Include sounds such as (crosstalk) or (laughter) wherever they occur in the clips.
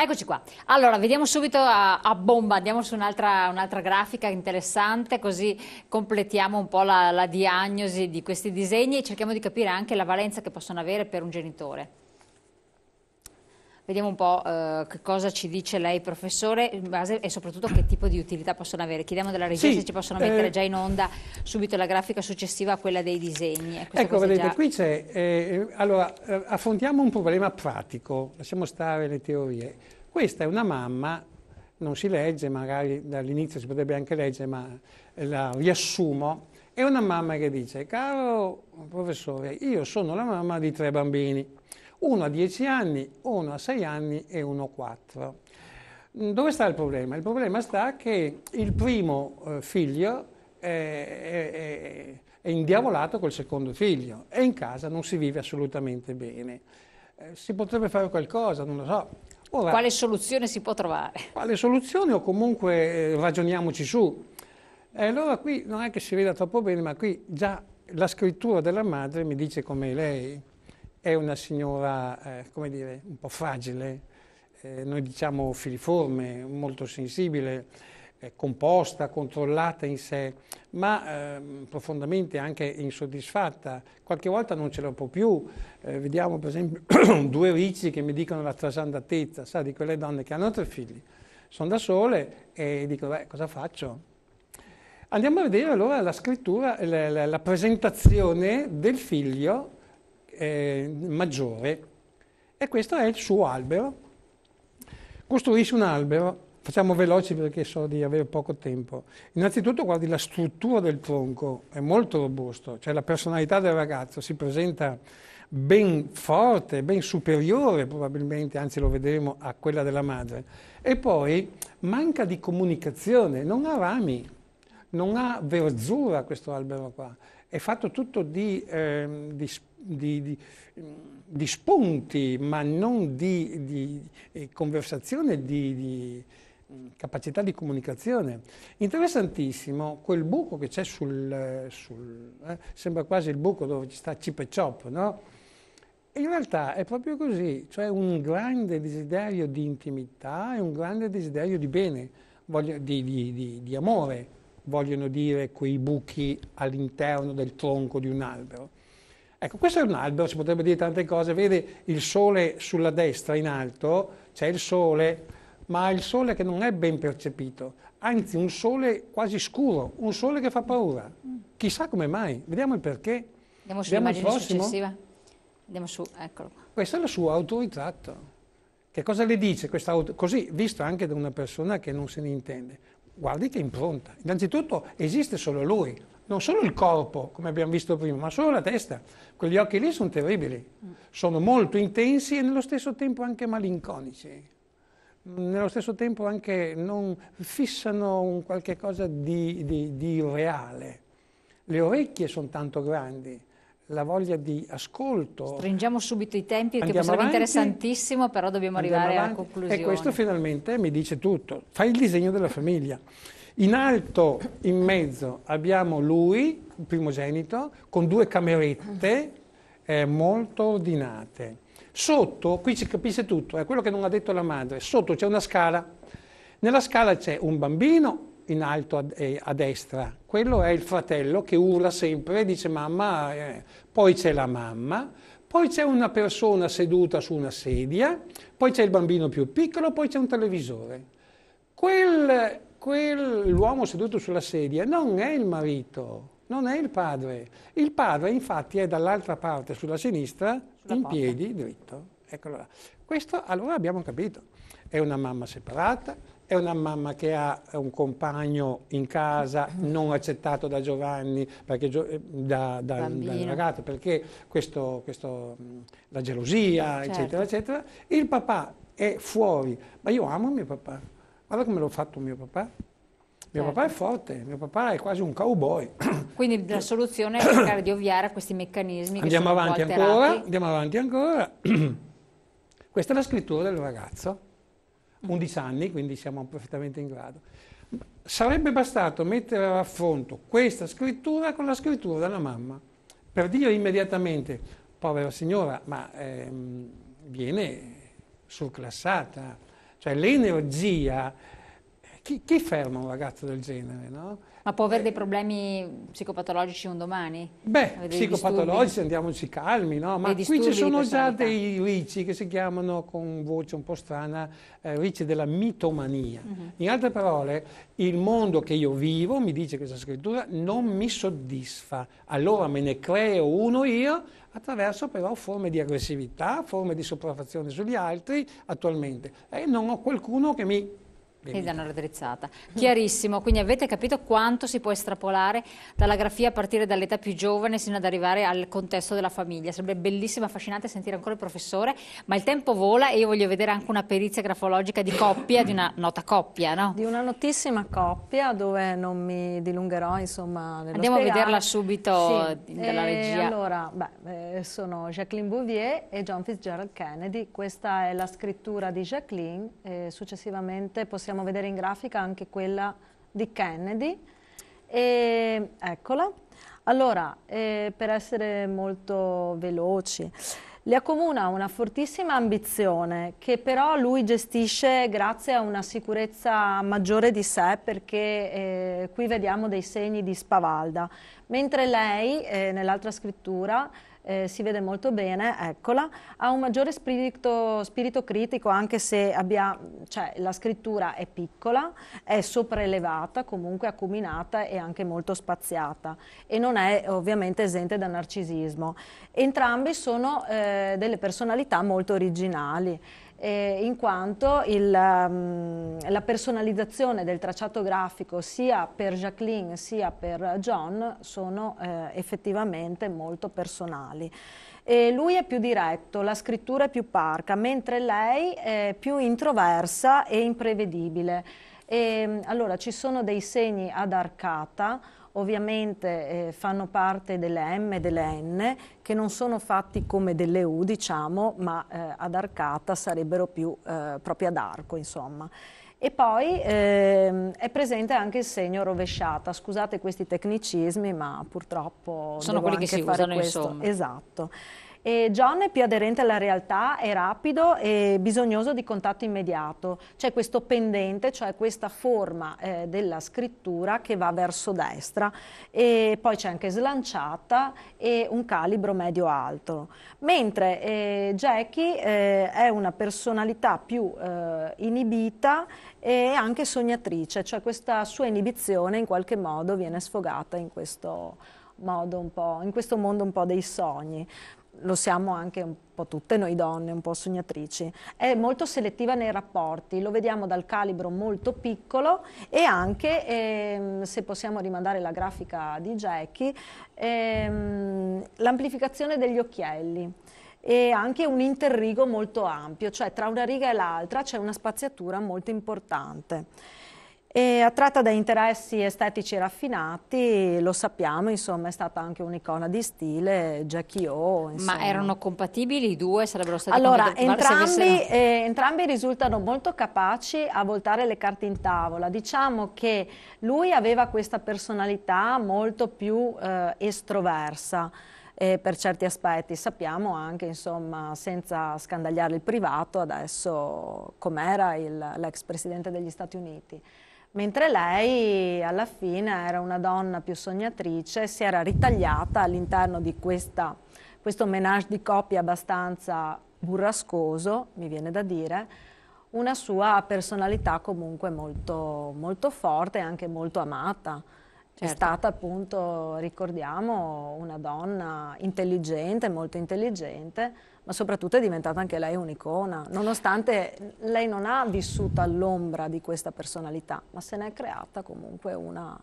Eccoci qua. Allora, vediamo subito a, a bomba, andiamo su un'altra un grafica interessante, così completiamo un po' la, la diagnosi di questi disegni e cerchiamo di capire anche la valenza che possono avere per un genitore. Vediamo un po' eh, che cosa ci dice lei, professore, in base, e soprattutto che tipo di utilità possono avere. Chiediamo dalla regia sì, se ci possono mettere eh, già in onda subito la grafica successiva a quella dei disegni. Eh, questa ecco, vedete, già... qui c'è... Eh, allora, eh, affrontiamo un problema pratico, lasciamo stare le teorie. Questa è una mamma, non si legge, magari dall'inizio si potrebbe anche leggere, ma eh, la riassumo. È una mamma che dice, caro professore, io sono la mamma di tre bambini uno a 10 anni, uno a 6 anni e uno a 4. Mm, dove sta il problema? Il problema sta che il primo eh, figlio è, è, è indiavolato col secondo figlio e in casa non si vive assolutamente bene. Eh, si potrebbe fare qualcosa, non lo so, Ora, quale soluzione si può trovare? Quale soluzione o comunque eh, ragioniamoci su. E allora qui non è che si veda troppo bene, ma qui già la scrittura della madre mi dice come lei è una signora, eh, come dire, un po' fragile, eh, noi diciamo filiforme, molto sensibile, eh, composta, controllata in sé, ma ehm, profondamente anche insoddisfatta. Qualche volta non ce la può più. Eh, vediamo per esempio (clears throat) due ricci che mi dicono la trasandatezza, sa, di quelle donne che hanno tre figli, sono da sole e dicono, beh, cosa faccio? Andiamo a vedere allora la scrittura, la, la, la presentazione del figlio eh, maggiore e questo è il suo albero. Costruisce un albero, facciamo veloci perché so di avere poco tempo. Innanzitutto guardi la struttura del tronco, è molto robusto, cioè la personalità del ragazzo si presenta ben forte, ben superiore probabilmente, anzi lo vedremo, a quella della madre. E poi manca di comunicazione, non ha rami, non ha verzura questo albero qua, è fatto tutto di, eh, di, di, di spunti, ma non di, eh, conversazione, di capacità di comunicazione. Interessantissimo quel buco che c'è sul, sul eh, sembra quasi il buco dove ci sta Chip e Chop, no? in realtà è proprio così, cioè un grande desiderio di intimità e un grande desiderio di bene, voglio, di, di, di, di amore vogliono dire quei buchi all'interno del tronco di un albero. Ecco, questo è un albero, si potrebbe dire tante cose, vede il sole sulla destra in alto, c'è il sole, ma il sole che non è ben percepito, anzi un sole quasi scuro, un sole che fa paura. Chissà come mai, vediamo il perché. Andiamo sull'immagine successiva. Andiamo su, eccolo Questo è il suo autoritratto. Che cosa le dice questa auto? Così, visto anche da una persona che non se ne intende guardi che impronta. Innanzitutto esiste solo lui, non solo il corpo, come abbiamo visto prima, ma solo la testa. Quegli occhi lì sono terribili, sono molto intensi e nello stesso tempo anche malinconici. Nello stesso tempo anche non fissano un qualche cosa di, di, di reale. Le orecchie sono tanto grandi, la voglia di ascolto. Stringiamo subito i tempi perché sarebbe interessantissimo, però dobbiamo arrivare avanti, alla conclusione. E questo finalmente mi dice tutto. Fai il disegno della famiglia. In alto, in mezzo, abbiamo lui, il primogenito, con due camerette eh, molto ordinate. Sotto, qui si capisce tutto, è quello che non ha detto la madre, sotto c'è una scala. Nella scala c'è un bambino, in alto a, eh, a, destra. Quello è il fratello che urla sempre e dice mamma, eh. poi c'è la mamma, poi c'è una persona seduta su una sedia, poi c'è il bambino più piccolo, poi c'è un televisore. Quel, quell'uomo seduto sulla sedia non è il marito, non è il padre. Il padre infatti è dall'altra parte, sulla sinistra, sulla in porta. piedi, dritto. Eccolo là. Questo allora abbiamo capito è una mamma separata, è una mamma che ha un compagno in casa non accettato da Giovanni, perché, da, eh, da, dal ragazzo, perché questo, questo, la gelosia, certo. eccetera, eccetera. Il papà è fuori, ma io amo mio papà, guarda come l'ho fatto mio papà. Mio certo. papà è certo. forte, mio papà è quasi un cowboy. (coughs) Quindi la soluzione è cercare di ovviare a questi meccanismi. Andiamo avanti ancora, andiamo avanti ancora. Questa è la scrittura del ragazzo 11 mm. anni, quindi siamo perfettamente in grado. Sarebbe bastato mettere a raffronto questa scrittura con la scrittura della mamma per dire immediatamente, povera signora, ma ehm, viene surclassata, cioè l'energia chi, chi, ferma un ragazzo del genere? No? Ma può avere eh, dei problemi psicopatologici un domani? Beh, psicopatologici, disturbi? andiamoci calmi, no? ma qui ci sono già dei ricci che si chiamano con voce un po' strana eh, ricci della mitomania. Uh mhm. -huh. In altre parole, il mondo che io vivo, mi dice questa scrittura, non mi soddisfa, allora me ne creo uno io attraverso però forme di aggressività, forme di sopraffazione sugli altri attualmente e non ho qualcuno che mi quindi l'hanno raddrizzata. Chiarissimo, quindi avete capito quanto si può estrapolare dalla grafia a partire dall'età più giovane sino ad arrivare al contesto della famiglia. Sarebbe bellissimo, affascinante sentire ancora il professore, ma il tempo vola e io voglio vedere anche una perizia grafologica di coppia, di una nota coppia, no? Di una notissima coppia dove non mi dilungherò, insomma, Andiamo spiegare. a vederla subito sì. dalla regia. Allora, beh, eh, sono Jacqueline Bouvier e John Fitzgerald Kennedy. Questa è la scrittura di Jacqueline, eh, successivamente possiamo possiamo vedere in grafica anche quella di Kennedy. E, eccola. Allora, eh, per essere molto veloci, le accomuna una fortissima ambizione che però lui gestisce grazie a una sicurezza maggiore di sé perché eh, qui vediamo dei segni di spavalda, mentre lei eh, nell'altra scrittura eh, si vede molto bene, eccola, ha un maggiore spirito, spirito critico anche se abbia, cioè, la scrittura è piccola, è sopraelevata, comunque acuminata e anche molto spaziata e non è ovviamente esente da narcisismo. Entrambi sono eh, delle personalità molto originali eh, in quanto il, um, la personalizzazione del tracciato grafico sia per Jacqueline sia per John sono eh, effettivamente molto personali. E lui è più diretto, la scrittura è più parca, mentre lei è più introversa e imprevedibile. E, ehm, allora, ci sono dei segni ad arcata, ovviamente eh, fanno parte delle M e delle N, che non sono fatti come delle U, diciamo, ma eh, ad arcata sarebbero più eh, proprio ad arco, insomma. E poi ehm, è presente anche il segno rovesciata. Scusate questi tecnicismi, ma purtroppo sono quelli che si usano questo. insomma. Esatto. E John è più aderente alla realtà, è rapido e bisognoso di contatto immediato. C'è questo pendente, cioè questa forma eh, della scrittura che va verso destra e poi c'è anche slanciata e un calibro medio-alto. Mentre eh, Jackie eh, è una personalità più eh, inibita e anche sognatrice, cioè questa sua inibizione in qualche modo viene sfogata in questo, un in questo mondo un po' dei sogni lo siamo anche un po' tutte noi donne, un po' sognatrici. È molto selettiva nei rapporti, lo vediamo dal calibro molto piccolo e anche, ehm, se possiamo rimandare la grafica di Jackie, ehm, l'amplificazione degli occhielli e anche un interrigo molto ampio, cioè tra una riga e l'altra c'è una spaziatura molto importante e attratta da interessi estetici raffinati, lo sappiamo, insomma, è stata anche un'icona di stile, Jackie O. Insomma. Ma erano compatibili i due? Sarebbero stati allora, entrambi, eh, entrambi, risultano molto capaci a voltare le carte in tavola. Diciamo che lui aveva questa personalità molto più eh, estroversa. Eh, per certi aspetti. Sappiamo anche, insomma, senza scandagliare il privato, adesso com'era l'ex presidente degli Stati Uniti mentre lei alla fine era una donna più sognatrice, si era ritagliata all'interno di questa, questo menage di coppia abbastanza burrascoso, mi viene da dire, una sua personalità comunque molto, molto forte e anche molto amata. Certo. È stata appunto, ricordiamo, una donna intelligente, molto intelligente, ma soprattutto è diventata anche lei un'icona, nonostante lei non ha vissuto all'ombra di questa personalità, ma se n'è creata comunque una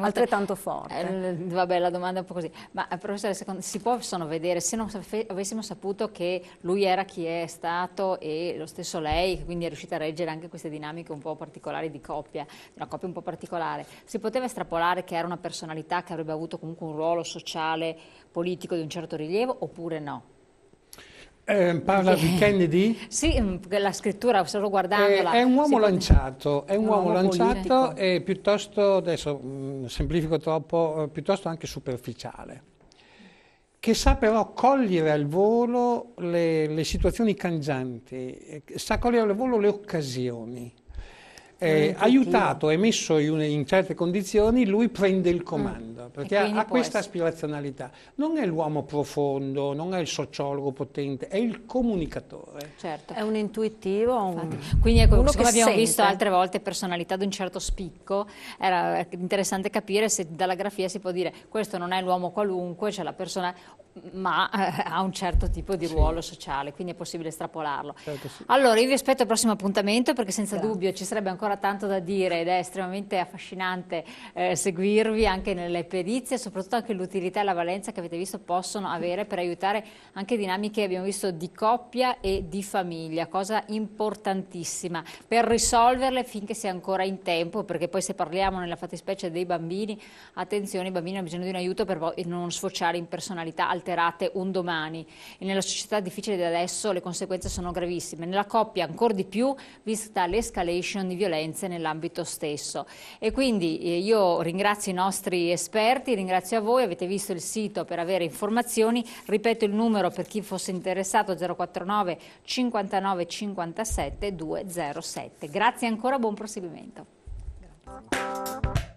altrettanto forte. Eh, vabbè, la domanda è un po' così. Ma eh, professore, secondo, si possono vedere, se non avessimo saputo che lui era chi è stato e lo stesso lei, quindi è riuscita a reggere anche queste dinamiche un po' particolari di coppia, una coppia un po' particolare, si poteva estrapolare che era una personalità che avrebbe avuto comunque un ruolo sociale, politico di un certo rilievo oppure no? Eh, parla di Kennedy? Sì, mm, la scrittura, solo guardandola. Eh, è un uomo lanciato, è un, un uomo, uomo, lanciato politico. e piuttosto, adesso mm, semplifico troppo, eh, piuttosto anche superficiale, che sa però cogliere al volo le, le situazioni cangianti, eh, sa cogliere al volo le occasioni eh, aiutato e messo in, in, certe condizioni, lui prende il comando, mm. perché ha, ha questa essere. aspirazionalità. Non è l'uomo profondo, non è il sociologo potente, è il comunicatore. Certo, è un intuitivo. Un... Quindi ecco, Uno come abbiamo sente. visto altre volte personalità di un certo spicco, era interessante capire se dalla grafia si può dire questo non è l'uomo qualunque, c'è cioè la persona ma eh, ha un certo tipo di ruolo sociale, quindi è possibile estrapolarlo. Certo, sì. Allora, io vi aspetto al prossimo appuntamento perché senza Grazie. dubbio ci sarebbe ancora tanto da dire ed è estremamente affascinante eh, seguirvi anche nelle perizie, soprattutto anche l'utilità e la valenza che avete visto possono avere per aiutare anche dinamiche, abbiamo visto, di coppia e di famiglia, cosa importantissima per risolverle finché sia ancora in tempo, perché poi se parliamo nella fattispecie dei bambini, attenzione, i bambini hanno bisogno di un aiuto per non sfociare in personalità alternativa sperate un domani. E nella società difficile di adesso le conseguenze sono gravissime. Nella coppia ancora di più, vista l'escalation di violenze nell'ambito stesso. E quindi eh, io ringrazio i nostri esperti, ringrazio a voi, avete visto il sito per avere informazioni. Ripeto il numero per chi fosse interessato 049 59 57 207. Grazie ancora, buon proseguimento. Grazie.